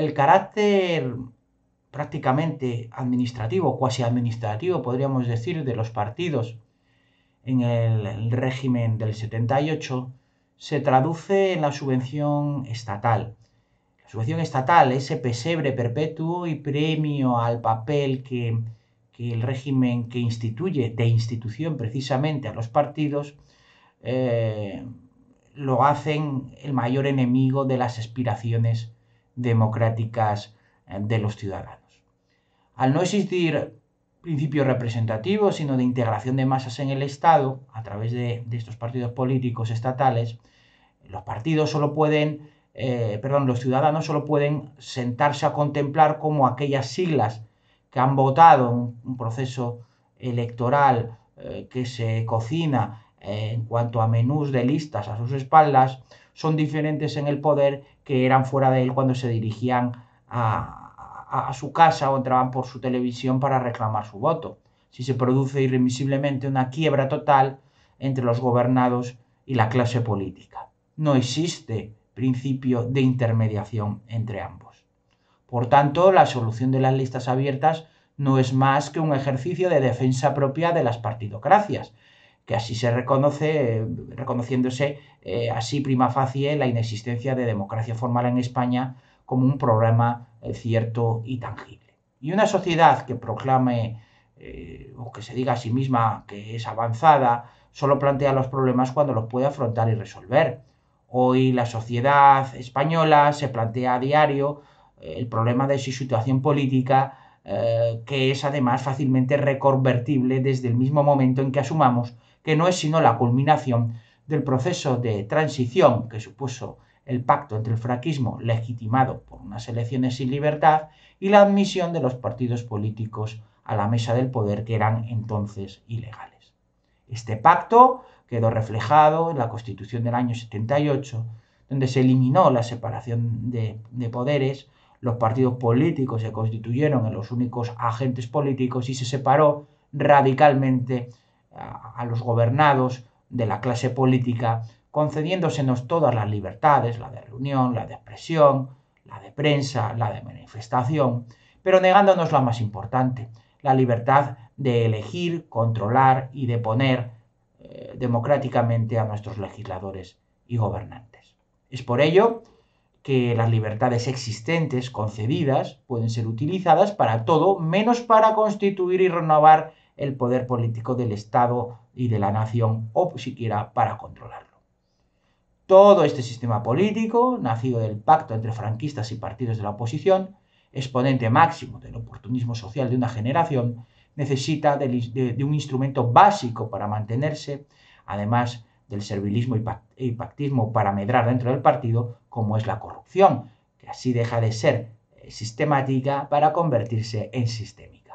el carácter prácticamente administrativo, cuasi administrativo, podríamos decir, de los partidos en el, régimen del 78 se traduce en la subvención estatal. La subvención estatal, ese pesebre perpetuo y premio al papel que, el régimen que instituye de institución precisamente a los partidos, eh, lo hacen el mayor enemigo de las aspiraciones democráticas eh, de los ciudadanos. Al no existir principios representativos, sino de integración de masas en el Estado, a través de, estos partidos políticos estatales, los partidos solo pueden, eh, perdón, los ciudadanos solo pueden sentarse a contemplar como aquellas siglas que han votado un, proceso electoral eh, que se cocina en cuanto a menús de listas a sus espaldas, son diferentes en el poder que eran fuera de él cuando se dirigían a su casa o entraban por su televisión para reclamar su voto. Si se produce irremisiblemente una quiebra total entre los gobernados y la clase política. No existe principio de intermediación entre ambos. Por tanto, la solución de las listas abiertas no es más que un ejercicio de defensa propia de las partidocracias, que así se reconoce, reconociéndose eh, así prima facie la inexistencia de democracia formal en España como un problema eh, cierto y tangible. Y una sociedad que proclame eh, o que se diga a sí misma que es avanzada, solo plantea los problemas cuando los puede afrontar y resolver. Hoy la sociedad española se plantea a diario el problema de su situación política, que es además fácilmente reconvertible desde el mismo momento en que asumamos que no es sino la culminación del proceso de transición que supuso el pacto entre el franquismo legitimado por unas elecciones sin libertad y la admisión de los partidos políticos a la mesa del poder que eran entonces ilegales. Este pacto quedó reflejado en la Constitución del año 78, donde se eliminó la separación de, de, poderes, los partidos políticos se constituyeron en los únicos agentes políticos y se separó radicalmente a los gobernados de la clase política, concediéndosenos todas las libertades, la de reunión, la de expresión, la de prensa, la de manifestación, pero negándonos la más importante, la libertad de elegir, controlar y de poner eh, democráticamente a nuestros legisladores y gobernantes. Es por ello que las libertades existentes concedidas pueden ser utilizadas para todo menos para constituir y renovar el poder político del Estado y de la nación o siquiera para controlarlo. Todo este sistema político, nacido del pacto entre franquistas y partidos de la oposición, exponente máximo del oportunismo social de una generación, necesita de, un instrumento básico para mantenerse, además del servilismo y pactismo para medrar dentro del partido, como es la corrupción, que así deja de ser eh, sistemática para convertirse en sistémica.